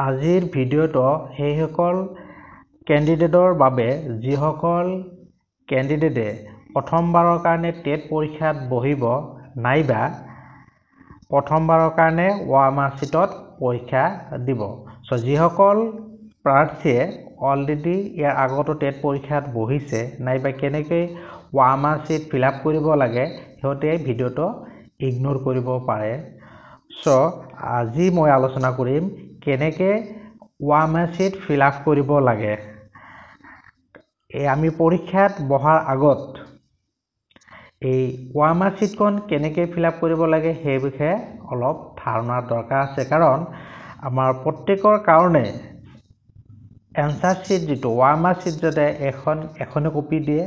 আজিৰ ভিডিঅ'টো সেইসকল কেণ্ডিডেটৰ বাবে যিসকল কেণ্ডিডেটে প্ৰথমবাৰৰ কাৰণে টেট পৰীক্ষাত বহিব নাইবা প্ৰথমবাৰৰ কাৰণে ৱামাৰ্কশ্বীটত পৰীক্ষা দিব চ' যিসকল প্ৰাৰ্থীয়ে অলৰেডি ইয়াৰ আগতো টেট পৰীক্ষাত বহিছে নাইবা কেনেকৈ ৱামাৰ্কশ্বীট ফিল আপ কৰিব লাগে সিহঁতে ভিডিঅ'টো ইগন'ৰ কৰিব পাৰে চ' আজি মই আলোচনা কৰিম কেনেকৈ ৱাম এচিট ফিল আপ কৰিব লাগে এই আমি পৰীক্ষাত বহাৰ আগত এই ৱাম এচিটকণ কেনেকৈ ফিল আপ কৰিব লাগে সেই বিষয়ে অলপ ধাৰণা দৰকাৰ আছে কাৰণ আমাৰ প্ৰত্যেকৰ কাৰণে এনচাৰ চিট যিটো ৱাম এচিট যাতে এখন এখনে কপি দিয়ে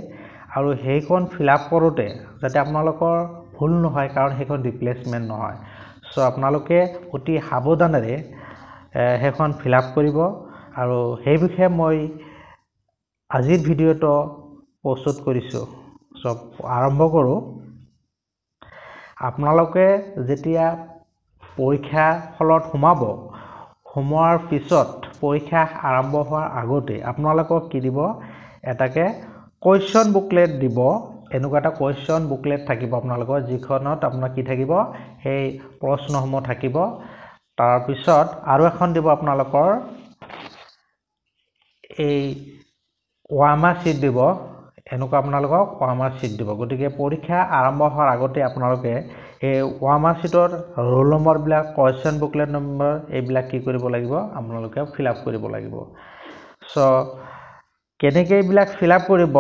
আৰু সেইখন ফিল আপ কৰোঁতে যাতে আপোনালোকৰ ভুল নহয় কাৰণ সেইখন ৰিপ্লেচমেণ্ট নহয় চ' আপোনালোকে অতি সাৱধানেৰে সেইখন ফিল আপ কৰিব আৰু সেই বিষয়ে মই আজিৰ ভিডিঅ'টো প্ৰস্তুত কৰিছোঁ চব আৰম্ভ কৰোঁ আপোনালোকে যেতিয়া পৰীক্ষা ফলত সোমাব সোমোৱাৰ পিছত পৰীক্ষা আৰম্ভ হোৱাৰ আগতে আপোনালোকক কি দিব এটাকে কুৱেশ্যন বুকলেট দিব এনেকুৱা এটা কুৱেশ্যন বুকলেট থাকিব আপোনালোকৰ যিখনত আপোনাৰ কি থাকিব সেই প্ৰশ্নসমূহ থাকিব তাৰপিছত আৰু এখন দিব আপোনালোকৰ এই ৱামা চিট দিব এনেকুৱা আপোনালোকক ৱামা চিট দিব গতিকে পৰীক্ষা আৰম্ভ হোৱাৰ আগতে আপোনালোকে এই ৱামা চিটৰ ৰোল নম্বৰবিলাক কুৱেশ্যন বুকলেট নম্বৰ এইবিলাক কি কৰিব লাগিব আপোনালোকে ফিল আপ কৰিব লাগিব ছ' কেনেকৈ এইবিলাক ফিল আপ কৰিব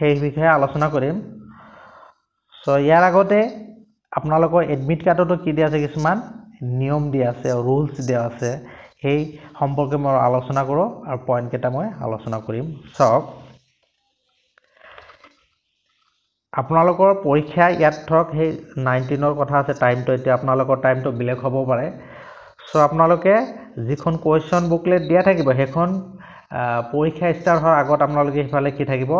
সেই বিষয়ে আলোচনা কৰিম ছ' ইয়াৰ আগতে আপোনালোকৰ এডমিট কাৰ্ডতো কি দিয়া আছে কিছুমান নিয়ম দিয়া আছে ৰুলছ দিয়া আছে সেই সম্পৰ্কে মই আলোচনা কৰোঁ আৰু পইণ্টকেইটা মই আলোচনা কৰিম চাওক আপোনালোকৰ পৰীক্ষা ইয়াত ধৰক সেই নাইনটিনৰ কথা আছে টাইমটো এতিয়া আপোনালোকৰ টাইমটো বেলেগ হ'ব পাৰে চ' আপোনালোকে যিখন কুৱেশ্যন বুকলেট দিয়া থাকিব সেইখন পৰীক্ষা ষ্টাৰ্ট হোৱাৰ আগত আপোনালোকে সেইফালে কি থাকিব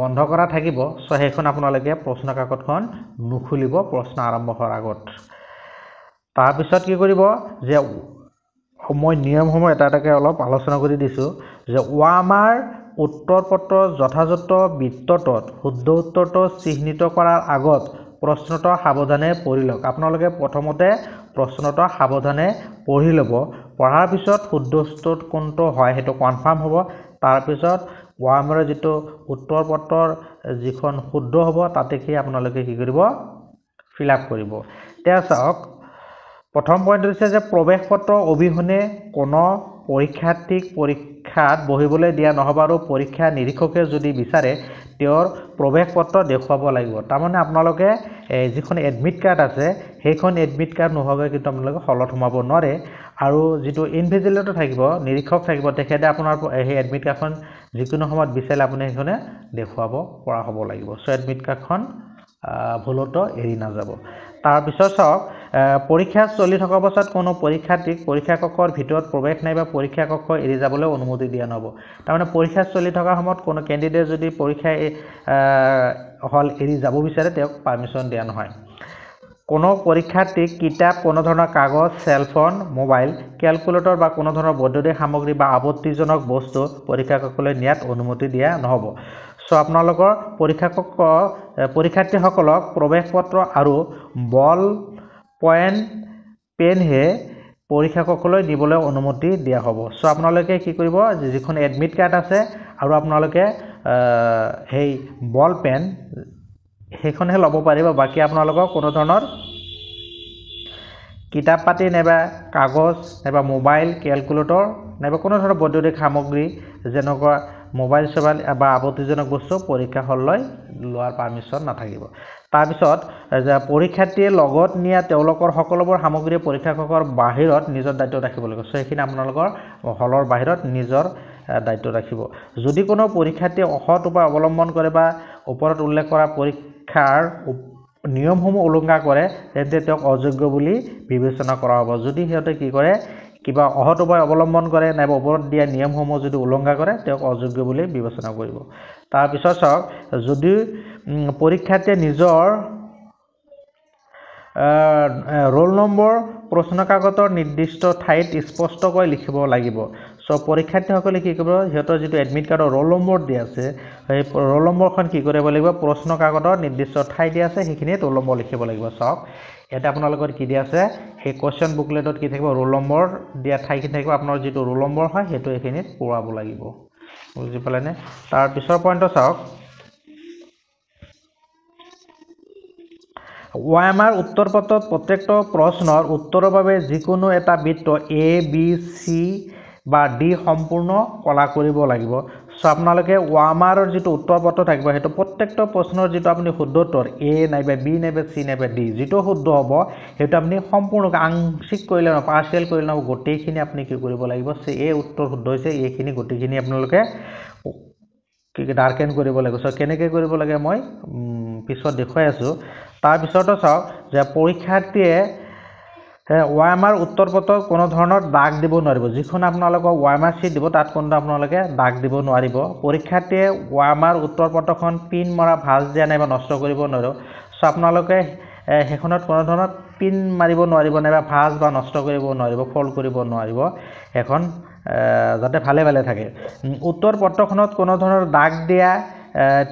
বন্ধ কৰা থাকিব চ' সেইখন আপোনালোকে প্ৰশ্ন কাকতখন নুখুলিব প্ৰশ্ন আৰম্ভ হোৱাৰ আগত তাৰপিছত কি কৰিব যে মই নিয়মসমূহ এটা এটাকৈ অলপ আলোচনা কৰি দিছোঁ যে ৱামাৰ উত্তৰ পত্ৰ যথাযথ বৃত্তত শুদ্ধ উত্তৰটো চিহ্নিত কৰাৰ আগত প্ৰশ্নটো সাৱধানে পঢ়ি লওক আপোনালোকে প্ৰথমতে প্ৰশ্নটো সাৱধানে পঢ়ি ল'ব পঢ়াৰ পিছত শুদ্ধ উত্তৰ কোনটো হয় সেইটো কনফাৰ্ম হ'ব তাৰপিছত ৱামৰে যিটো উত্তৰ পত্ৰৰ যিখন শুদ্ধ হ'ব তাতে সেই আপোনালোকে কি কৰিব ফিল আপ কৰিব এতিয়া চাওক প্ৰথম পইণ্ট হৈছে যে প্ৰৱেশ পত্ৰ অবিহনে কোনো পৰীক্ষাৰ্থীক পৰীক্ষাত বহিবলৈ দিয়া নহ'ব আৰু পৰীক্ষা নিৰীক্ষকে যদি বিচাৰে তেওঁৰ প্ৰৱেশ পত্ৰ দেখুৱাব লাগিব তাৰমানে আপোনালোকে যিখন এডমিট কাৰ্ড আছে সেইখন এডমিট কাৰ্ড নোহোৱাকৈ কিন্তু আপোনালোকে হলত সোমাব নোৱাৰে আৰু যিটো ইনভিজিলেটৰ থাকিব নিৰীক্ষক থাকিব তেখেতে আপোনাৰ সেই এডমিট কাৰ্ডখন যিকোনো সময়ত বিচাৰিলে আপুনি সেইখনে দেখুৱাব পৰা হ'ব লাগিব চ' এডমিট কাৰ্ডখন ভুলতো এৰি নাযাব তাৰপিছত চাওক পৰীক্ষা চলি থকা অৱস্থাত কোনো পৰীক্ষাৰ্থীক পৰীক্ষা কক্ষৰ ভিতৰত প্ৰৱেশ নাইবা কক্ষ এৰি যাবলৈ অনুমতি দিয়া নহ'ব তাৰমানে পৰীক্ষা চলি থকা সময়ত কোনো কেণ্ডিডেট যদি পৰীক্ষা হল এৰি যাব বিচাৰে তেওঁক পাৰ্মিশ্যন দিয়া নহয় কোনো পৰীক্ষাৰ্থীক কিতাপ কোনো ধৰণৰ কাগজ চেলফোন মোবাইল কেলকুলেটৰ বা কোনো ধৰণৰ বৈদ্যুতিক সামগ্ৰী বা আপত্তিজনক বস্তু পৰীক্ষা কক্ষলৈ নিয়াত অনুমতি দিয়া নহ'ব চ' আপোনালোকৰ পৰীক্ষা কক্ষ পৰীক্ষাৰ্থীসকলক প্ৰৱেশ পত্ৰ আৰু বল পইণ্ট পেনহে পৰীক্ষকসকলৈ দিবলৈ অনুমতি দিয়া হ'ব চ' আপোনালোকে কি কৰিব যিখন এডমিট কাৰ্ড আছে আৰু আপোনালোকে সেই বল পেন সেইখনহে ল'ব পাৰিব বাকী আপোনালোকক কোনো ধৰণৰ কিতাপ পাতি নাইবা কাগজ নাইবা মোবাইল কেলকুলেটৰ নাইবা কোনো ধৰণৰ বৈদ্যুতিক সামগ্ৰী যেনেকুৱা মোবাইল চোবাইল বা আপত্তিজনক বস্তু পৰীক্ষা হললৈ লোৱাৰ পাৰ্মিশ্যন নাথাকিব তাৰপিছত পৰীক্ষাৰ্থীয়ে লগত নিয়া তেওঁলোকৰ সকলোবোৰ সামগ্ৰীয়ে পৰীক্ষকসকলৰ বাহিৰত নিজৰ দায়িত্ব ৰাখিব লাগিব চ' সেইখিনি আপোনালোকৰ হলৰ বাহিৰত নিজৰ দায়িত্ব ৰাখিব যদি কোনো পৰীক্ষাৰ্থীয়ে অসৎ উপায় অৱলম্বন কৰে বা ওপৰত উল্লেখ কৰা পৰীক্ষাৰ নিয়মসমূহ উলংঘা কৰে তেন্তে তেওঁক অযোগ্য বুলি বিবেচনা কৰা হ'ব যদি সিহঁতে কি কৰে কিবা অহত উপায় অৱলম্বন কৰে নাইবা ওপৰত দিয়া নিয়মসমূহ যদি উলংঘা কৰে তেওঁক অযোগ্য বুলি বিবেচনা কৰিব তাৰপিছত চাওক যদি পৰীক্ষাতে নিজৰ ৰোল নম্বৰ প্ৰশ্ন কাগজৰ নিৰ্দিষ্ট ঠাইত স্পষ্টকৈ লিখিব লাগিব চ' পৰীক্ষাৰ্থীসকলে কি কৰিব সিহঁতৰ যিটো এডমিট কাৰ্ডৰ ৰোল নম্বৰ দিয়া আছে সেই ৰোল নম্বৰখন কি কৰিব লাগিব প্ৰশ্ন কাগজৰ নিৰ্দিষ্ট ঠাই দিয়া আছে সেইখিনিত ৰোল নম্বৰ লিখিব লাগিব চাওক ইয়াতে আপোনালোকৰ কি দিয়া আছে সেই কুৱেশ্যন বুকলেটত কি থাকিব ৰোল নম্বৰ দিয়া ঠাইখিনি থাকিব আপোনাৰ যিটো ৰোল নম্বৰ হয় সেইটো এইখিনিত পূৰাব লাগিব বুজি পালেনে তাৰ পিছৰ পইণ্টটো চাওক ৱায়ামাৰ উত্তৰ পথত প্ৰত্যেকটো প্ৰশ্নৰ উত্তৰৰ বাবে যিকোনো এটা বৃত্ত এ বি চি বা ডি সম্পূৰ্ণ কলা কৰিব লাগিব চ' আপোনালোকে ৱামাৰৰ যিটো উত্তৰ পত্ৰ থাকিব সেইটো প্ৰত্যেকটো প্ৰশ্নৰ যিটো আপুনি শুদ্ধ উত্তৰ এ নাইবা বি নাইবা চি নাইবা ডি যিটো শুদ্ধ হ'ব সেইটো আপুনি সম্পূৰ্ণকৈ আংশিক কৰিলে নহয় পাৰ্চিয়েল কৰিলে নহ'ব গোটেইখিনি আপুনি কি কৰিব লাগিব চ' এ উত্তৰ শুদ্ধ হৈছে এইখিনি গোটেইখিনি আপোনালোকে কি কি ডাৰ্কেন কৰিব লাগিব চ' কেনেকৈ কৰিব লাগে মই পিছত দেখুৱাই আছোঁ তাৰপিছতো চাওক যে পৰীক্ষাৰ্থীয়ে ওয়াইমার উত্তর পথ কোনো ধরনের দাগ দিব নিব যখনক ওয়াইমার সিট দিব তাত কোনো আপনাদের দাগ দিব নিব পরীক্ষার্থী ওয়াইমার উত্তর পথখন পিন মরা ভাজ দিয়া নাই বা নষ্ট করব নো সো আপনাদের সেখানত কোনো ধরনের পিন মারিব নিব নাইবা ভাজ বা নষ্ট করব নিব ফল করব নিব এখন যাতে ভালে ভালে থাকে উত্তর পত্রখনত কোনো ধরনের দাগ দিয়া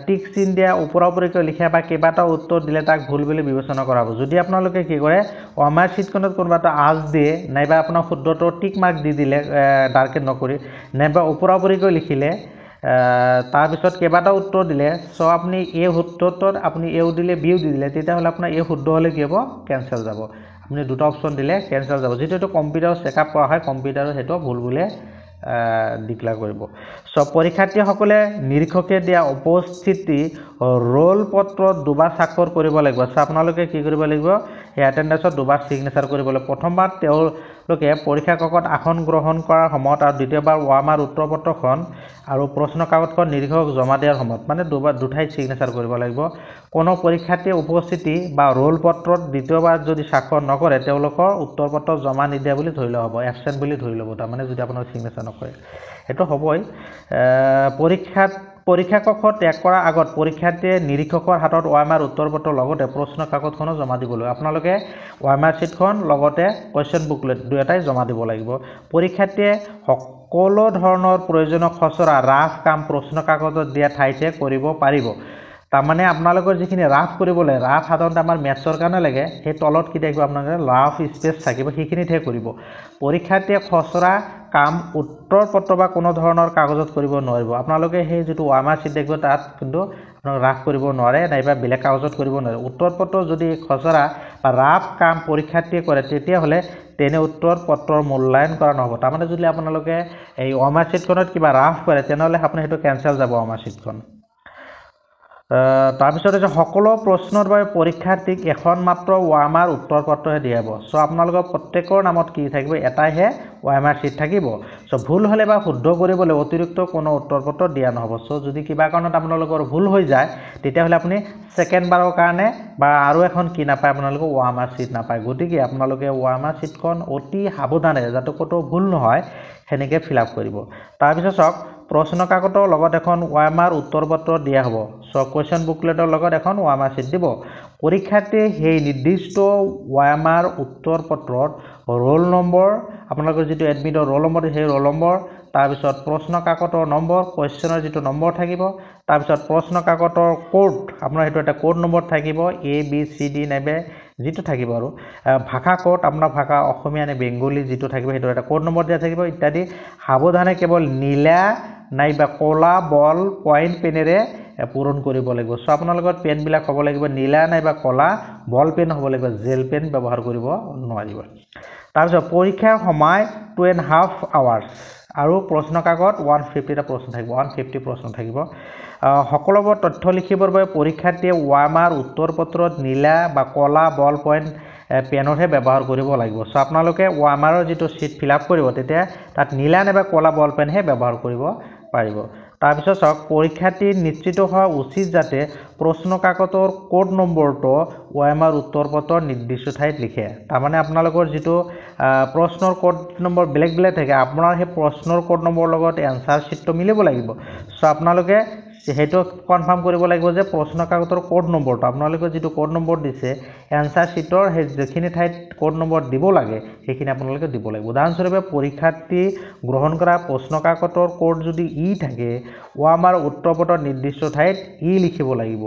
টিক চিন দিয়া ওপৰাওপৰিকৈ লিখে বা কেইবাটাও উত্তৰ দিলে তাক ভুল বুলি বিবেচনা কৰাব যদি আপোনালোকে কি কৰে অমাৰ চিটখনত কোনোবা এটা আজ দিয়ে নাইবা আপোনাৰ শুদ্ধটো টিক মাৰ্ক দি দিলে ডাৰ্কে নকৰি নাইবা ওপৰাওপৰিকৈ লিখিলে তাৰপিছত কেইবাটাও উত্তৰ দিলে চ' আপুনি এই সূত্ৰটোত আপুনি এও দিলে বিও দি দিলে তেতিয়াহ'লে আপোনাৰ এই শুদ্ধ হ'লে কি হ'ব কেঞ্চেল যাব আপুনি দুটা অপশ্যন দিলে কেঞ্চেল যাব যিটো এইটো কম্পিউটাৰ চেকআপ কৰা হয় কম্পিউটাৰৰ সেইটো ভুল বুলিয়ে ডিক্লেয়াৰ কৰিব চ' পৰীক্ষাৰ্থীসকলে নিৰীক্ষকে দিয়া উপস্থিতি ৰোল পত্ৰত দুবাৰ স্বাক্ষৰ কৰিব লাগিব চ' আপোনালোকে কি কৰিব লাগিব সেই এটেণ্ডেঞ্চত দুবাৰ ছিগনেচাৰ কৰিবলৈ প্ৰথমবাৰ তেওঁলোকে পৰীক্ষা কক্ষত আসন গ্ৰহণ কৰাৰ সময়ত আৰু দ্বিতীয়বাৰ ৱাৰ্মাৰ উত্তৰ পত্ৰখন আৰু প্ৰশ্ন কাকতখন নিৰীক্ষক জমা দিয়াৰ সময়ত মানে দুবাৰ দুঠাইত ছিগনেচাৰ কৰিব লাগিব কোনো পৰীক্ষাৰ্থীয়ে উপস্থিতি বা ৰোল পত্ৰত দ্বিতীয়বাৰ যদি স্বাক্ষৰ নকৰে তেওঁলোকৰ উত্তৰ পত্ৰ জমা নিদিয়া বুলি ধৰি লোৱা হ'ব এবচেণ্ট বুলি ধৰি ল'ব তাৰমানে যদি আপোনাৰ ছিগনেচাৰ নকৰে সেইটো হ'বই পৰীক্ষাত পৰীক্ষা কক্ষ ত্যাগ কৰাৰ আগত পৰীক্ষাৰ্থীয়ে নিৰীক্ষকৰ হাতত ৱাইমাৰ উত্তৰ পত্ৰ লগতে প্ৰশ্ন কাকতখনো জমা দিব লাগিব আপোনালোকে ৱাইমাৰ চিটখন লগতে কুৱেশ্যন বুকলেট দুয়োটাই জমা দিব লাগিব পৰীক্ষাৰ্থীয়ে সকলো ধৰণৰ প্ৰয়োজনীয় খচৰা ৰাফ কাম প্ৰশ্ন কাকতত দিয়া ঠাইতে কৰিব পাৰিব তাৰমানে আপোনালোকৰ যিখিনি ৰাফ কৰিব লাগে ৰাফ সাধাৰণতে আমাৰ মেথছৰ কাৰণে লাগে সেই তলত কি থাকিব আপোনালোকে ৰাফ স্পেচ থাকিব সেইখিনিতহে কৰিব পৰীক্ষাতে খচৰা কাম উত্তৰ পত্ৰ বা কোনো ধৰণৰ কাগজত কৰিব নোৱাৰিব আপোনালোকে সেই যিটো ৱাৰ্মাৰ চিট দেখিব তাত কিন্তু আপোনালোকে ৰাফ কৰিব নোৱাৰে নাইবা বেলেগ কাগজত কৰিব নোৱাৰে উত্তৰ পত্ৰ যদি খচৰা বা ৰাফ কাম পৰীক্ষাতে কৰে তেতিয়াহ'লে তেনে উত্তৰ পত্ৰৰ মূল্যায়ন কৰা নহ'ব তাৰমানে যদি আপোনালোকে এই ৱাৰ্মাৰ চিটখনত কিবা ৰাফ কৰে তেনেহ'লে আপুনি সেইটো কেঞ্চেল যাব ৱাৰ্মাৰ চিটখন তাৰপিছত হৈছে সকলো প্ৰশ্নৰ বাবে পৰীক্ষাৰ্থীক এখন মাত্ৰ ৱাৰ্মাৰ উত্তৰ পত্ৰহে দিয়াব চ' আপোনালোকৰ প্ৰত্যেকৰ নামত কি থাকিব এটাইহে ৱাৰ্মাৰ চিট থাকিব চ' ভুল হ'লে বা শুদ্ধ কৰিবলৈ অতিৰিক্ত কোনো উত্তৰ পত্ৰ দিয়া নহ'ব চ' যদি কিবা কাৰণত আপোনালোকৰ ভুল হৈ যায় তেতিয়াহ'লে আপুনি ছেকেণ্ডবাৰৰ কাৰণে বা আৰু এখন কি নাপায় আপোনালোকে ৱাৰ্মাৰ চিট নাপায় গতিকে আপোনালোকে ৱাৰ্মাৰ চিটখন অতি সাৱধানে যাতে ক'তো ভুল নহয় সেনেকৈ ফিল আপ কৰিব তাৰপিছত চাওক প্ৰশ্ন কাকতৰ লগত এখন ৱাম আৰ উত্তৰ পত্ৰ দিয়া হ'ব চাওক কুৱেশ্যন বুকলেটৰ লগত এখন ৱাম আৰ চিট দিব পৰীক্ষাতে সেই নিৰ্দিষ্ট ৱাম আৰ উত্তৰ পত্ৰত ৰোল নম্বৰ আপোনালোকৰ যিটো এডমিটৰ ৰোল নম্বৰ সেই ৰোল নম্বৰ তাৰপিছত প্ৰশ্ন কাকতৰ নম্বৰ কুৱেশ্যনৰ যিটো নম্বৰ থাকিব তাৰপিছত প্ৰশ্ন কাকতৰ ক'ড আপোনাৰ সেইটো এটা ক'ড নম্বৰ থাকিব এ বি চি ডি নাইবে যিটো থাকিব আৰু ভাষা ক'ত আপোনাৰ ভাষা অসমীয়া নে বেংগলী যিটো থাকিব সেইটো এটা ক'ড নম্বৰ দিয়া থাকিব ইত্যাদি সাৱধানে কেৱল নীলা নাইবা ক'লা বল পইণ্ট পেনেৰে পূৰণ কৰিব লাগিব চ' আপোনালোকৰ পেনবিলাক হ'ব লাগিব নীলা নাইবা ক'লা বল পেন হ'ব লাগিব জেল পেন ব্যৱহাৰ কৰিব নোৱাৰিব তাৰপিছত পৰীক্ষাৰ সময় টু এণ্ড হাফ আৱাৰ্ছ আৰু প্ৰশ্ন কাকত ওৱান ফিফটি এটা প্ৰশ্ন থাকিব ওৱান ফিফটি প্ৰশ্ন থাকিব সকলোবোৰ তথ্য লিখিবৰ বাবে পৰীক্ষাৰ্থীয়ে ৱামাৰ উত্তৰ পত্ৰত নীলা বা কলা বল পইণ্ট পেনৰহে ব্যৱহাৰ কৰিব লাগিব চ' আপোনালোকে ৱামাৰৰ যিটো চিট ফিল আপ কৰিব তেতিয়া তাত নীলা নাইবা কলা বল পেনহে ব্যৱহাৰ কৰিব পাৰিব তাৰপিছত চাওক পৰীক্ষাৰ্থী নিশ্চিত হোৱা উচিত যাতে প্ৰশ্ন কাকতৰ ক'ড নম্বৰটো ৱামাৰ উত্তৰ পত্ৰৰ নিৰ্দিষ্ট ঠাইত লিখে তাৰমানে আপোনালোকৰ যিটো প্ৰশ্নৰ ক'ড নম্বৰ বেলেগ বেলেগ থাকে আপোনাৰ সেই প্ৰশ্নৰ ক'ড নম্বৰৰ লগত এনচাৰ চিটটো মিলিব লাগিব চ' আপোনালোকে সেইটো কনফাৰ্ম কৰিব লাগিব যে প্ৰশ্ন কাকতৰ ক'ড নম্বৰটো আপোনালোকে যিটো ক'ড নম্বৰ দিছে এনচাৰ শ্বীটৰ সেই যিখিনি ঠাইত ক'ড নম্বৰ দিব লাগে সেইখিনি আপোনালোকে দিব লাগিব উদাহৰণস্বৰূপে পৰীক্ষাৰ্থী গ্ৰহণ কৰা প্ৰশ্ন কাকতৰ ক'ড যদি ই থাকে ও আমাৰ উত্তৰ পত নিৰ্দিষ্ট ঠাইত ই লিখিব লাগিব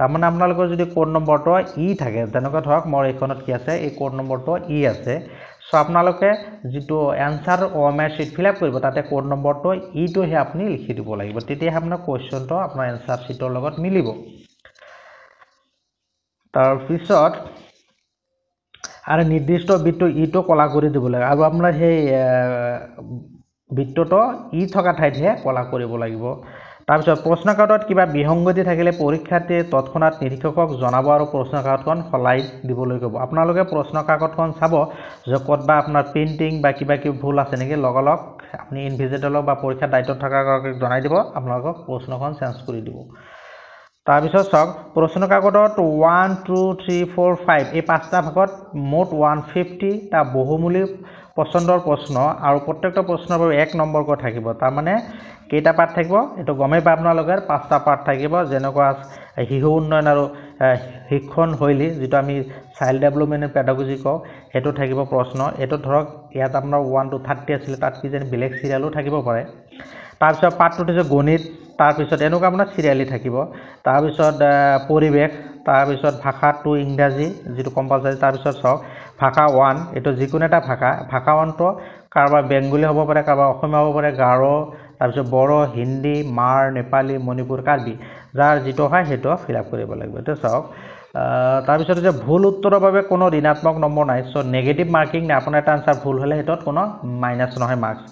তাৰমানে আপোনালোকৰ যদি ক'ড নম্বৰটো ই থাকে তেনেকুৱা ধৰক মোৰ এইখনত কি আছে এই ক'ড নম্বৰটো ই আছে সো আপনাদের answer OMR sheet fill up করব তাতে কোড নম্বরটো ইটোহে আপনি লিখি দিব লাগবে তেতিয়া আপনার কোয়েশনটা আপনার এনসার শিটর লগত মিলিব তারপিছত আর নির্দিষ্ট বিট ইটো কলা করে দিব লাগে আর আপনার সেই বৃত্তটা ই থাকা ঠাইতহে কলা করব লাগবে তাৰপিছত প্ৰশ্ন কাৰ্ডত কিবা বিসংগতি থাকিলে পৰীক্ষাৰ্থীয়ে তৎক্ষণাত নিৰীক্ষকক জনাব আৰু প্ৰশ্ন কাকতখন সলাই দিবলৈ ক'ব আপোনালোকে প্ৰশ্ন কাকতখন চাব যে ক'ত বা আপোনাৰ প্ৰিণ্টিং বা কিবা কিবি ভুল আছে নেকি লগালগ আপুনি ইনভিজিটেলক বা পৰীক্ষাৰ দায়িত্বত থকাগৰাকীক জনাই দিব আপোনালোকক প্ৰশ্নখন চেঞ্জ কৰি দিব তাৰপিছত চাওক প্ৰশ্ন কাকতত one two three four five এই পাঁচটা ভাগত মুঠ ওৱান ফিফটি তাৰ বহুমূলী পচন্দৰ প্ৰশ্ন আৰু প্ৰত্যেকটো প্ৰশ্নৰ বাবে এক নম্বৰকৈ থাকিব তাৰমানে কেইটা পাৰ্ট থাকিব এইটো গমেই পাম নালাগে পাঁচটা পাৰ্ট থাকিব যেনেকুৱা শিশু উন্নয়ন আৰু শিক্ষণ শৈলী যিটো আমি চাইল্ড ডেভেলপমেণ্ট পেডাগজি কওঁ সেইটো থাকিব প্ৰশ্ন এইটো ধৰক ইয়াত আপোনাৰ ওৱান টু থাৰ্টি আছিলে তাত কি জানি বেলেগ চিৰিয়েলো থাকিব পাৰে তাৰপিছত পাৰ্টটোত হৈছে গণিত তাৰপিছত এনেকুৱা আপোনাৰ চিৰিয়েলি থাকিব তাৰপিছত পৰিৱেশ তাৰপিছত ভাষাটো ইংৰাজী যিটো কম্পালচাৰী তাৰপিছত চাওক ভাষা ওৱান এইটো যিকোনো এটা ভাষা ভাষা ওৱানটো কাৰোবাৰ বেংগলী হ'ব পাৰে কাৰোবাৰ অসমীয়া হ'ব পাৰে গাৰো তাৰপিছত বড়ো হিন্দী মাৰ নেপালী মণিপুৰ কাৰ্বি যাৰ যিটো হয় সেইটো ফিল আপ কৰিব লাগিব এইটো চাওক তাৰপিছত যে ভুল উত্তৰৰ বাবে কোনো ঋণাত্মক নম্বৰ নাই চ' নেগেটিভ মাৰ্কিং নাই আপোনাৰ এটা আনচাৰ ভুল হ'লে সেইটোত কোনো মাইনাছ নহয় মাৰ্কছ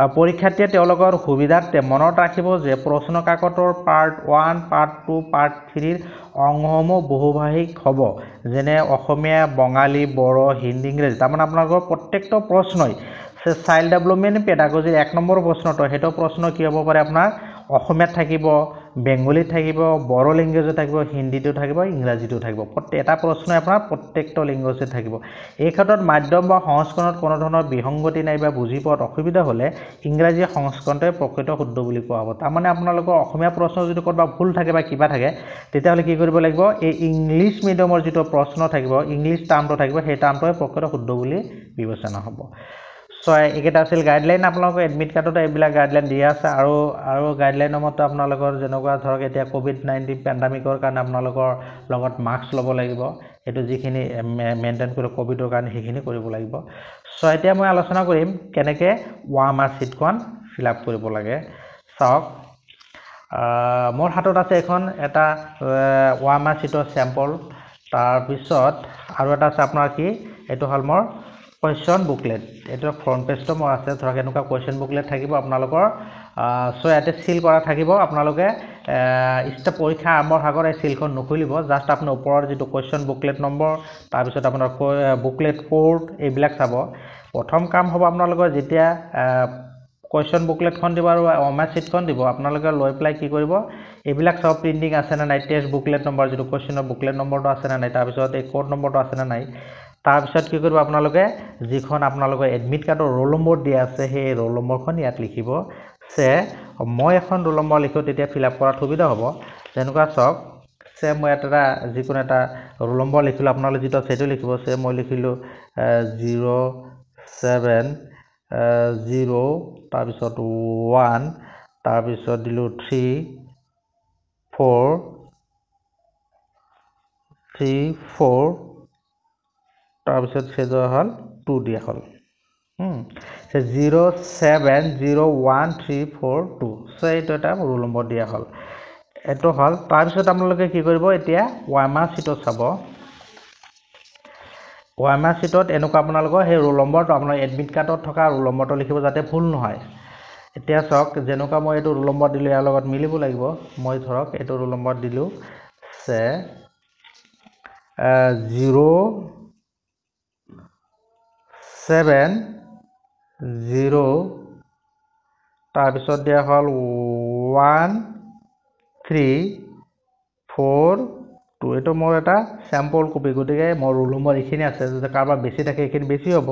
আৰু পৰীক্ষাৰ্থীয়ে তেওঁলোকৰ সুবিধাত মনত ৰাখিব যে প্ৰশ্ন কাকতৰ part one part two part থ্ৰীৰ অংগসমূহ বহুভাষিক হ'ব যেনে অসমীয়া বঙালী বড়ো হিন্দী ইংৰাজী তাৰমানে আপোনালোকৰ প্ৰত্যেকটো প্ৰশ্নই চাইল্ড ডেভেলপমেণ্ট পেডাগজিৰ এক নম্বৰ প্ৰশ্নটো সেইটো প্ৰশ্ন কি হ'ব পাৰে আপোনাৰ অসমীয়াত থাকিব বেংগলীত থাকিব বড়ো লেংগুৱেজত থাকিব হিন্দীটো থাকিব ইংৰাজীটো থাকিব এটা প্ৰশ্নই আপোনাৰ প্ৰত্যেকটো লেংগুৱেজত থাকিব এই ক্ষেত্ৰত মাধ্যম বা সংস্কৰণত কোনো ধৰণৰ বিসংগতি নাই বা বুজি পোৱাত অসুবিধা হ'লে ইংৰাজী সংস্কৰণটোৱে প্ৰকৃত শুদ্ধ বুলি কোৱা হ'ব তাৰমানে আপোনালোকৰ অসমীয়া প্ৰশ্ন যদি ক'ৰবাত ভুল থাকে বা কিবা থাকে তেতিয়াহ'লে কি কৰিব লাগিব এই ইংলিছ মিডিয়ামৰ যিটো প্ৰশ্ন থাকিব ইংলিছ টাৰ্মটো থাকিব সেই টাৰ্মটোৱে প্ৰকৃত শুদ্ধ বুলি বিবেচনা হ'ব চোৱা এইকেইটা আছিল গাইডলাইন আপোনালোকৰ এডমিট কাৰ্ডত এইবিলাক গাইডলাইন দিয়া আছে আৰু আৰু গাইডলাইনৰ মতে আপোনালোকৰ যেনেকুৱা ধৰক এতিয়া ক'ভিড নাইণ্টিন পেণ্ডামিকৰ কাৰণে আপোনালোকৰ লগত মাস্ক ল'ব লাগিব সেইটো যিখিনি মেইনটেইন কৰিলোঁ ক'ভিডৰ কাৰণে সেইখিনি কৰিব লাগিব চ' এতিয়া মই আলোচনা কৰিম কেনেকৈ ৱাৰ্মাৰ চিটখন ফিল আপ কৰিব লাগে চাওক মোৰ হাতত আছে এখন এটা ৱাৰ্মাৰ চিটৰ চেম্পল তাৰপিছত আৰু এটা আছে আপোনাৰ কি এইটো হ'ল মোৰ কুৱেশ্যন বুকলেট এইটো ফ্ৰণ্ট পেজটো মই আছে ধৰক এনেকুৱা কুৱেশ্যন বুকলেট থাকিব আপোনালোকৰ চ' ইয়াতে চিল কৰা থাকিব আপোনালোকে ইষ্ট পৰীক্ষা আৰম্ভৰ সাগত এই চিলখন নুখুলিব জাষ্ট আপুনি ওপৰত যিটো কুৱেশ্যন বুকলেট নম্বৰ তাৰপিছত আপোনাৰ বুকলেট ফৰ্ট এইবিলাক চাব প্ৰথম কাম হ'ব আপোনালোকৰ যেতিয়া কুৱেশ্যন বুকলেটখন দিব আৰু অম এছ চিটখন দিব আপোনালোকে লৈ পেলাই কি কৰিব এইবিলাক চব প্ৰিণ্টিং আছেনে নাই টেষ্ট বুকলেট নম্বৰ যিটো কুৱেশ্যনৰ বুকলেট নম্বৰটো আছেনে নাই তাৰপিছত এই ক'ড নম্বৰটো আছেনে নাই তাৰপিছত কি কৰিব আপোনালোকে যিখন আপোনালোকৰ এডমিট কাৰ্ডৰ ৰোল নম্বৰ দিয়া আছে সেই ৰোল নম্বৰখন ইয়াত লিখিব চে মই এখন ৰোল নম্বৰ লিখোঁ তেতিয়া ফিল আপ কৰাত সুবিধা হ'ব যেনেকুৱা চাওক চে মই ইয়াত এটা যিকোনো এটা ৰোল নম্বৰ লিখিলোঁ আপোনালোকে যিটো আছে সেইটো লিখিব চে মই লিখিলোঁ জিৰ' ছেভেন জিৰ' তাৰপিছত ওৱান তাৰপিছত দিলোঁ থ্ৰী ফ'ৰ থ্ৰী ফ'ৰ তাৰপিছত ফেজৰ হ'ল টু দিয়া হ'ল zero' seven zero' one three four two so' এইটো এটা ৰোল নম্বৰ দিয়া হ'ল এইটো হ'ল তাৰপিছত আপোনালোকে কি কৰিব এতিয়া ৱাইমা চিটত চাব ৱাইমা চিটত এনেকুৱা আপোনালোকৰ সেই ৰোল নম্বৰটো আপোনাৰ এডমিট কাৰ্ডত থকা ৰোল নম্বৰটো লিখিব যাতে ভুল নহয় এতিয়া চাওক যেনেকুৱা মই এইটো ৰোল নম্বৰ দিলোঁ ইয়াৰ লগত মিলিব লাগিব মই ধৰক এইটো ৰোল নম্বৰ দিলোঁ চে জিৰ' ছেভেন জিৰ' তাৰপিছত দিয়া হ'ল ওৱান থ্ৰী ফ'ৰ টু এইটো মোৰ এটা চেম্পল কপি গতিকে মোৰ ৰোল নম্বৰ এইখিনি আছে যদি কাৰোবাৰ বেছি থাকে এইখিনি বেছি হ'ব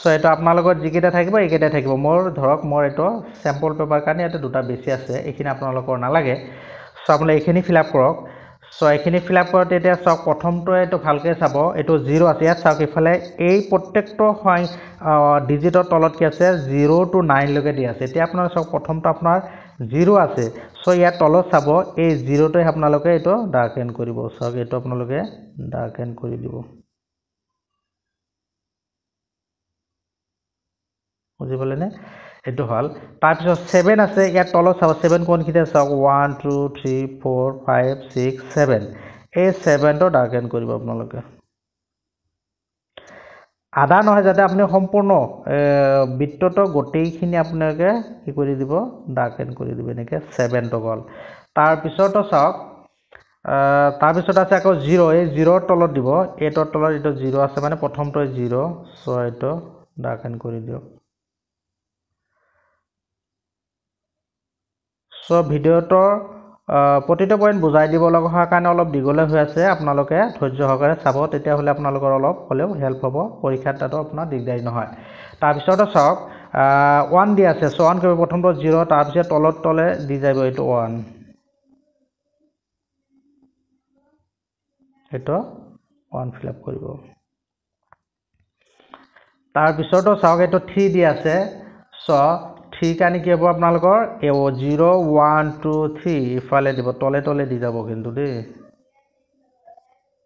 চ' এইটো আপোনালোকৰ যিকেইটা থাকিব এইকেইটাই থাকিব মোৰ ধৰক মোৰ এইটো চেম্পল পেপাৰ কাৰণে ইয়াতে দুটা বেছি আছে এইখিনি আপোনালোকৰ নালাগে চ' আপোনালোকে এইখিনি ফিল আপ কৰক চ' এইখিনি ফিল আপ কৰোঁতে এতিয়া চাওক প্ৰথমটোৱে এইটো ভালকৈ চাব এইটো জিৰ' আছে ইয়াত চাওক ইফালে এই প্ৰত্যেকটো সং ডিজিটৰ তলত কি আছে জিৰ' টু নাইনলৈকে দি আছে এতিয়া আপোনাৰ চাওক প্ৰথমটো আপোনাৰ জিৰ' আছে চ' ইয়াৰ তলত চাব এই জিৰ'টোৱে আপোনালোকে এইটো ডাৰ্ক এণ্ড কৰিব চাওক এইটো আপোনালোকে ডাৰ্ক এণ্ড কৰি দিব বুজি পালেনে সেইটো হ'ল তাৰপিছত ছেভেন আছে ইয়াৰ তলত চাব ছেভেন কোনখিনিতে চাওক one two three four five six seven এই ছেভেনটো ডাৰ্ক এণ্ড কৰিব আপোনালোকে আধা নহয় যাতে আপুনি সম্পূৰ্ণ বৃত্তটো গোটেইখিনি আপোনালোকে কি কৰি দিব ডাৰ্ক এণ্ড কৰি দিব এনেকৈ ছেভেনটো গ'ল তাৰপিছতো চাওক তাৰপিছত আছে আকৌ জিৰ' এই জিৰ'ৰ তলত দিব এইটোৰ তলত এইটো জিৰ' আছে মানে প্ৰথমটো জিৰ' ছ' এইটো এণ্ড কৰি দিয়ক চ' ভিডিঅ'টোৰ প্ৰতিটো পইণ্ট বুজাই দিব লগা হোৱাৰ কাৰণে অলপ দীঘলে হৈ আছে আপোনালোকে ধৈৰ্য সহকাৰে চাব তেতিয়াহ'লে আপোনালোকৰ অলপ হ'লেও হেল্প হ'ব পৰীক্ষাত তাতো আপোনাৰ দিগদাৰী নহয় তাৰপিছতে চাওক ওৱান দি আছে চ' ওৱান কৰিব প্ৰথমটো জিৰ' তাৰপিছত তলত তলে দি যাব এইটো ওৱান সেইটো ওৱান ফিল কৰিব তাৰপিছতো চাওক এইটো থ্ৰী দি আছে চ' থ্ৰী কাৰণে কি হ'ব আপোনালোকৰ A zero' one two three ইফালে দিব তলে তলে দি যাব কিন্তু দেই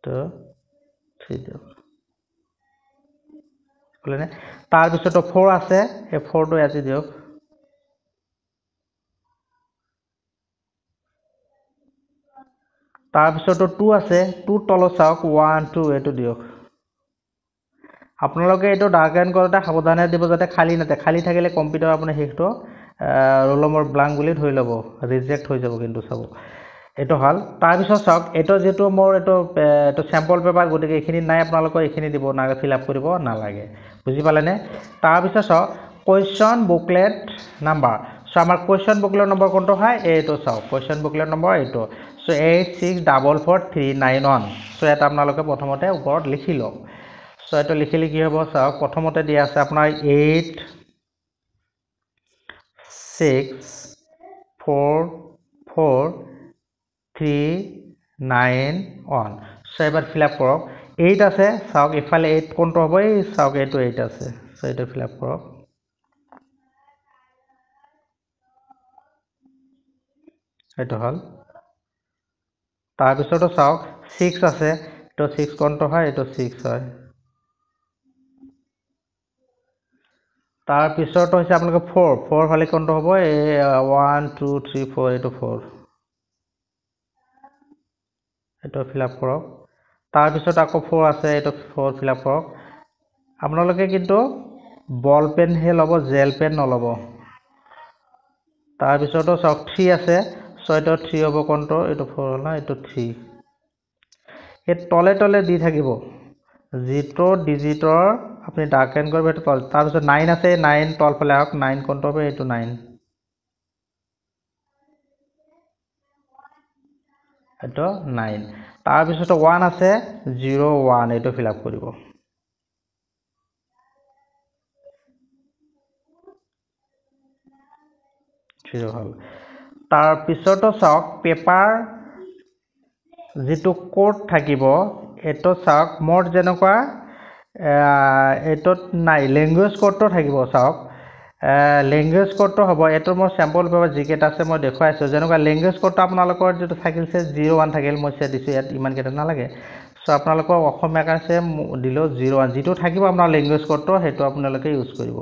তো থ্ৰী দিয়ক ক'লেনে তাৰপিছতো ফ'ৰ আছে সেই ফ'ৰটো ইয়াতে দিয়ক তাৰপিছতো টু আছে টু তলত চাওক ওৱান টু এইটো দিয়ক আপোনালোকে এইটো ডাৰ্ক ৰেণ কৰোঁতে সাৱধানে দিব যাতে খালী নাথাকে খালী থাকিলে কম্পিউটাৰ আপুনি শেষটো ৰোল ব্লাংক বুলি ধৰি ল'ব ৰিজেক্ট হৈ যাব কিন্তু চাব এইটো হ'ল তাৰপিছত চাওক এইটো যিহেতু মোৰ এইটো এইটো চেম্পল পেপাৰ গতিকে এইখিনি নাই আপোনালোকৰ এইখিনি দিব নালাগে ফিল আপ কৰিব নালাগে বুজি পালেনে তাৰপিছত চাওক কুৱেশ্যন বুকলেট নাম্বাৰ চ' আমাৰ কুৱেশ্যন বুকলেট নম্বৰ কোনটো হয় এইটো চাওক কুৱেশ্যন বুকলেট নম্বৰ এইটো so' eight six double four three nine one so' ইয়াত আপোনালোকে প্ৰথমতে ওপৰত লিখি লওক চ' এইটো লিখিলে কি হ'ব চাওক প্ৰথমতে দিয়া আছে আপোনাৰ eight six four four three nine one so' এইবাৰ ফিল আপ কৰক এইট আছে চাওক ইফালে এইট কোনটো হ'ব এই চাওক এইটো এইট আছে চ' এইটো ফিল আপ কৰক সেইটো হ'ল তাৰপিছতো চাওক ছিক্স আছে এইটো ছিক্স কোনটো হয় এইটো ছিক্স হয় তাৰ পিছৰটো হৈছে আপোনালোকে ফ'ৰ ফ'ৰ হ'লে কোনটো হ'ব এই ওৱান টু থ্ৰী ফ'ৰ এইটো ফ'ৰ এইটো ফিল আপ কৰক তাৰপিছত আকৌ ফ'ৰ আছে এইটো ফ'ৰ ফিল আপ কৰক আপোনালোকে কিন্তু বল পেনহে ল'ব জেল পেন নল'ব তাৰপিছতো চাওক থ্ৰী আছে ছয়টো থ্ৰী হ'ব কোনটো এইটো ফ'ৰ হ'ল এইটো থ্ৰী এই তলে তলে দি থাকিব যিটো ডিজিটৰ আপুনি ডাৰ্ক এন কৰিব এইটো টল তাৰপিছত নাইন আছে নাইন টল ফালে হোক নাইন কোনটা হবে এটু নাইন এইটো নাইন তাৰপিছত ওৱান আছে জিৰ' ওৱান এইটো ফিল আপ কৰব তাৰপিছতো চাওক পেপাৰ যিটো কোড থাকিব এইটো চাওক মোৰ যেনেকুৱা এইটোত নাই লেংগুৱেজ ক'ডটো থাকিব চাওক লেংগুৱেজ ক'ডটো হ'ব এইটো মই চেম্পল পেপাৰ যিকেইটা আছে মই দেখুৱাইছোঁ যেনেকুৱা লেংগুৱেজ ক'ডটো আপোনালোকৰ যিটো থাকিছে জিৰ' ওৱান থাকিল মই চেট দিছোঁ ইয়াত ইমানকেইটা নালাগে চ' আপোনালোকৰ অসমীয়া কাৰণে দিলেও জিৰ' ওৱান যিটো থাকিব আপোনাৰ লেংগুৱেজ ক'ডটো সেইটো আপোনালোকে ইউজ কৰিব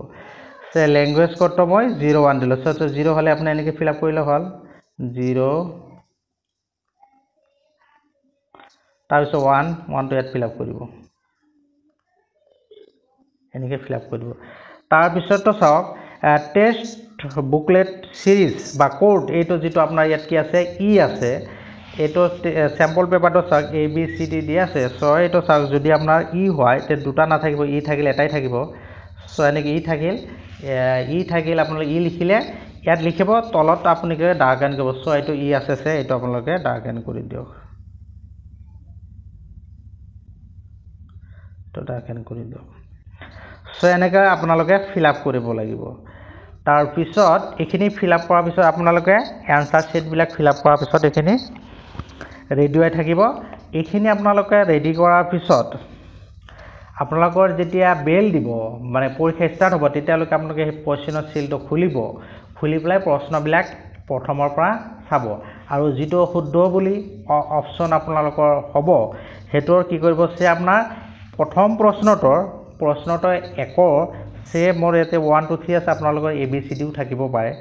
চ' লেংগুৱেজ ক'ডটো মই জিৰ' ওৱান দিলোঁ চ' চ' জিৰ' হ'লে আপুনি এনেকৈ ফিল আপ কৰিলে হ'ল জিৰ' তাৰপিছত ওৱান ওৱানটো ইয়াত ফিল আপ কৰিব এনেকৈ ফিল আপ কৰি দিব তাৰপিছততো চাওক টেষ্ট বুকলেট ছিৰিজ বা কোৰ্ট এইটো যিটো আপোনাৰ ইয়াত কি আছে ই e আছে এইটো চেম্পল পেপাৰটো চাওক এ বি চি ডি দি আছে চ' এইটো চাওক যদি আপোনাৰ ই e হয় তে দুটা নাথাকিব ই e থাকিলে এটাই থাকিব চ' এনেকৈ ই থাকিল ই থাকিল আপোনালোকে ই লিখিলে ইয়াত লিখিব তলত আপুনি কি ডাৰ্ক এণ্ড কৰিব চ' এইটো ই আছে চে এইটো আপোনালোকে ডাৰ্ক এণ্ড কৰি দিয়ক তো ডাৰ্ক এণ্ড কৰি দিয়ক চ' এনেকৈ আপোনালোকে ফিল আপ কৰিব লাগিব তাৰপিছত এইখিনি ফিল আপ কৰাৰ পিছত আপোনালোকে এনচাৰ শ্বিটবিলাক ফিল আপ কৰাৰ পিছত এইখিনি ৰেডি হৈ থাকিব এইখিনি আপোনালোকে ৰেডি কৰাৰ পিছত আপোনালোকৰ যেতিয়া বেল দিব মানে পৰীক্ষা ষ্টাৰ্ট হ'ব তেতিয়ালৈকে আপোনালোকে সেই কুৱেশ্যনৰ চিলটো খুলিব খুলি পেলাই প্ৰশ্নবিলাক প্ৰথমৰ পৰা চাব আৰু যিটো শুদ্ধ বুলি অপশ্যন আপোনালোকৰ হ'ব সেইটোৰ কি কৰিব আপোনাৰ প্ৰথম প্ৰশ্নটোৰ প্ৰশ্নটো এক ছেম মোৰ ইয়াতে ওৱান টু থ্ৰী আছে আপোনালোকৰ এ বি চি ডিও থাকিব পাৰে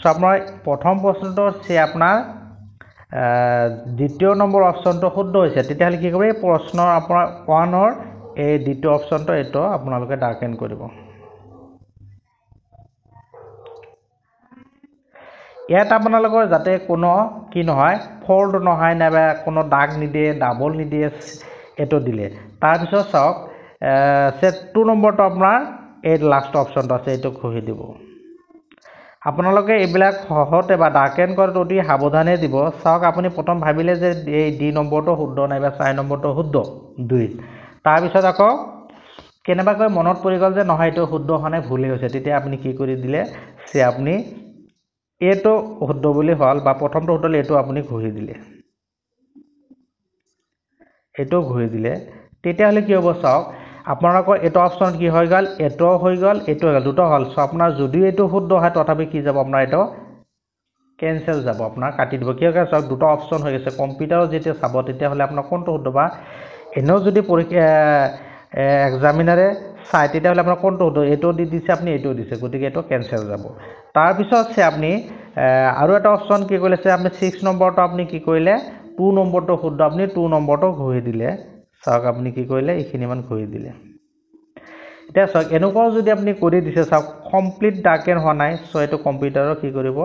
চ' আপোনাৰ প্ৰথম প্ৰশ্নটো হৈছে আপোনাৰ দ্বিতীয় নম্বৰ অপশ্যনটো শুদ্ধ হৈছে তেতিয়াহ'লে কি কৰিব এই প্ৰশ্নৰ আপোনাৰ ওৱানৰ এই দ্বিতীয় অপশ্যনটো এইটো আপোনালোকে ডাৰ্ক এণ্ড কৰিব ইয়াত আপোনালোকৰ যাতে কোনো কি নহয় ফল্ড নহয় নাইবা কোনো দাগ নিদিয়ে ডাবল নিদিয়ে এইটো দিলে তাৰপিছত চাওক চেটটো নম্বৰটো আপোনাৰ এই লাষ্ট অপশ্যনটো আছে এইটো ঘঁহি দিব আপোনালোকে এইবিলাক সহজে বা ডাৰ্ক এণ্ড কলত অতি সাৱধানে দিব চাওক আপুনি প্ৰথম ভাবিলে যে এই ডি নম্বৰটো শুদ্ধ নাইবা চাই নম্বৰটো শুদ্ধ দুই তাৰপিছত আকৌ কেনেবাকৈ মনত পৰি গ'ল যে নহয় এইটো শুদ্ধ হোৱা নাই ভুলেই হৈছে তেতিয়া আপুনি কি কৰি দিলে যে আপুনি এইটো শুদ্ধ বুলি হ'ল বা প্ৰথমটো শুদ্ধ এইটো আপুনি ঘঁহি দিলে এইটো ঘঁহি দিলে তেতিয়াহ'লে কি হ'ব চাওক আপোনালোকৰ এইটো অপশ্যন কি হৈ গ'ল এইটো হৈ গ'ল এইটো হৈ গ'ল দুটা হ'ল চ' আপোনাৰ যদিও এইটো শুদ্ধ হয় তথাপি কি যাব আপোনাৰ এইটো কেঞ্চেল যাব আপোনাৰ কাটি দিব কিয় চাওক দুটা অপশ্যন হৈ গৈছে কম্পিউটাৰত যেতিয়া চাব তেতিয়াহ'লে আপোনাৰ কোনটো শুদ্ধ বা এনেও যদি পৰীক্ষা এক্সামিনাৰে চাই তেতিয়াহ'লে আপোনাৰ কোনটো শুদ্ধ এইটো দি দিছে আপুনি এইটো দিছে গতিকে এইটো কেঞ্চেল যাব তাৰপিছত তাৰপিছতছে আপুনি আৰু এটা অপশ্যন কি কৰিলে আপুনি ছিক্স নম্বৰটো আপুনি কি কৰিলে টু নম্বৰটো শুদ্ধ আপুনি টু নম্বৰটো ঘূৰি দিলে চাওক আপুনি কি কৰিলে এইখিনিমান ঘূৰি দিলে এতিয়া চাওক এনেকুৱাও যদি আপুনি কৰি দিছে চাওক কমপ্লিট ডাৰ্ক এণ্ড হোৱা নাই চ' এইটো কম্পিউটাৰৰ কি কৰিব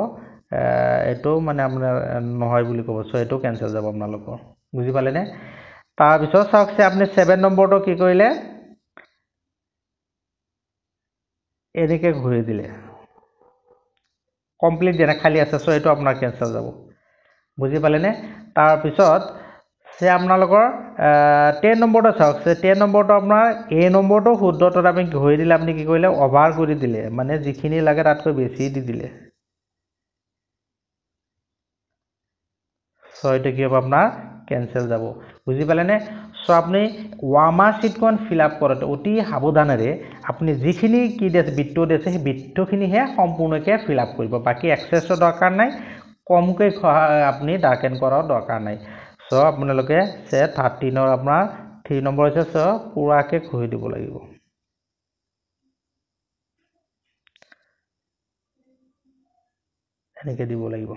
এইটো মানে আপোনাৰ নহয় বুলি ক'ব চ' এইটো কেঞ্চেল যাব আপোনালোকৰ বুজি পালেনে তাৰপিছত চাওক চে আপুনি ছেভেন নম্বৰটো কি কৰিলে এনেকৈ ঘূৰি দিলে কমপ্লিট যেনে খালী আছে চ' এইটো আপোনাৰ কেঞ্চেল যাব বুজি পালেনে তাৰপিছত সে আপনার টেন নম্বর চাও টেন নম্বর আপনার এ নম্বর শুদ্ধত আপনি ঘুরে দিলে আপনি কি করলে অভার করে দিলে মানে যিনি লাগে তাতক বেশি দি দিলে ছয়টো কি হব আপনার কেনসেল যাব বুঝি পালেনে সো আপনি ওয়ামা শিটকন ফিল আপ করতে অতি সাবধানে আপনি যিনি কি বৃত্তীয় দিয়েছে সেই বৃত্তখিনিহে সম্পূর্ণকে ফিল আপ করব বাকি এক্সেসর দরকার নাই কমক আপনি ডার্ক এন করার দরকার নাই সো আপোনালোকে যে থাৰ্টিনৰ আপোনাৰ থ্ৰী নম্বৰ হৈছে চ পূৰাকৈ খহি দিব লাগিব এনেকৈ দিব লাগিব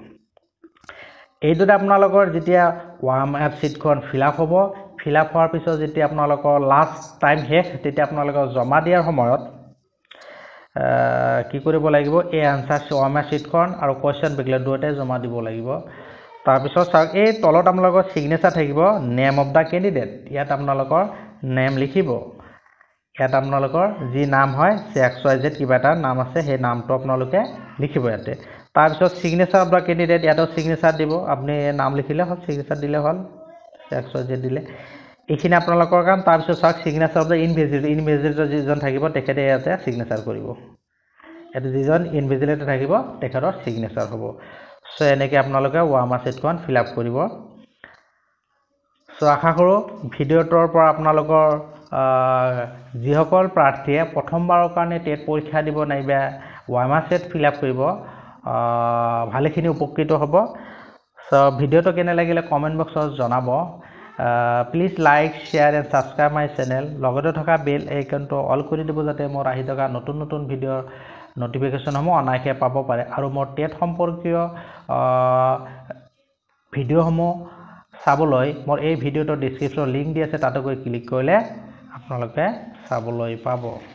এইটোতে আপোনালোকৰ যেতিয়া ৱাৰ্ম এপ চিটখন ফিলআপ হ'ব ফিলআপ হোৱাৰ পিছত যেতিয়া আপোনালোকৰ লাষ্ট টাইম শেষ তেতিয়া আপোনালোকৰ জমা দিয়াৰ সময়ত কি কৰিব লাগিব এই আনচাৰ ৱাৰ্ম এপ চিটখন আৰু কুৱেশ্যন বেগলে দুয়োটাই জমা দিব লাগিব তাৰপিছত চাওক এই তলত আপোনালোকৰ ছিগনেচাৰ থাকিব নেম অফ দ্য কেণ্ডিডেট ইয়াত আপোনালোকৰ নেম লিখিব ইয়াত আপোনালোকৰ যি নাম হয় এক্স ৱাই জেড কিবা এটা নাম আছে সেই নামটো আপোনালোকে লিখিব ইয়াতে তাৰপিছত ছিগনেচাৰ অফ দ্য কেণ্ডিডেট ইয়াতো ছিগনেচাৰ দিব আপুনি নাম লিখিলে হ'ল ছিগনেচাৰ দিলে হ'ল এক্স ৱাই জেড দিলে এইখিনি আপোনালোকৰ কাম তাৰপিছত চাওক ছিগনেচাৰ অফ দ্য ইনভিজিলেট ইনভিজিলেটৰ যিজন থাকিব তেখেতে ইয়াতে ছিগনেচাৰ কৰিব ইয়াতে যিজন ইনভিজিলেটৰ থাকিব তেখেতৰ ছিগনেচাৰ হ'ব সো এনেকৈ আপোনালোকে ৱাৰ্মাৰ ছিটখন ফিল আপ কৰিব চ' আশা কৰোঁ ভিডিঅ'টোৰ পৰা আপোনালোকৰ যিসকল প্ৰাৰ্থীয়ে প্ৰথমবাৰৰ কাৰণে টেট পৰীক্ষা দিব নাইবা ৱাৰ্মাৰ ছেট ফিল আপ কৰিব ভালেখিনি উপকৃত হ'ব চ' ভিডিঅ'টো কেনে লাগিলে কমেণ্ট বক্সত জনাব please like share and subscribe my channel লগতে থকা বেল এইকনটো অল কৰি দিব যাতে মোৰ আহি থকা নতুন নতুন ভিডিঅ'ৰ নটিফিকেশ্যনসমূহ অনায়াসে পাব পাৰে আৰু মোৰ টেট সম্পৰ্কীয় ভিডিঅ'সমূহ চাবলৈ মোৰ এই ভিডিঅ'টোৰ ডিচক্ৰিপশ্যনত লিংক দি আছে তাতে গৈ ক্লিক কৰিলে আপোনালোকে চাবলৈ পাব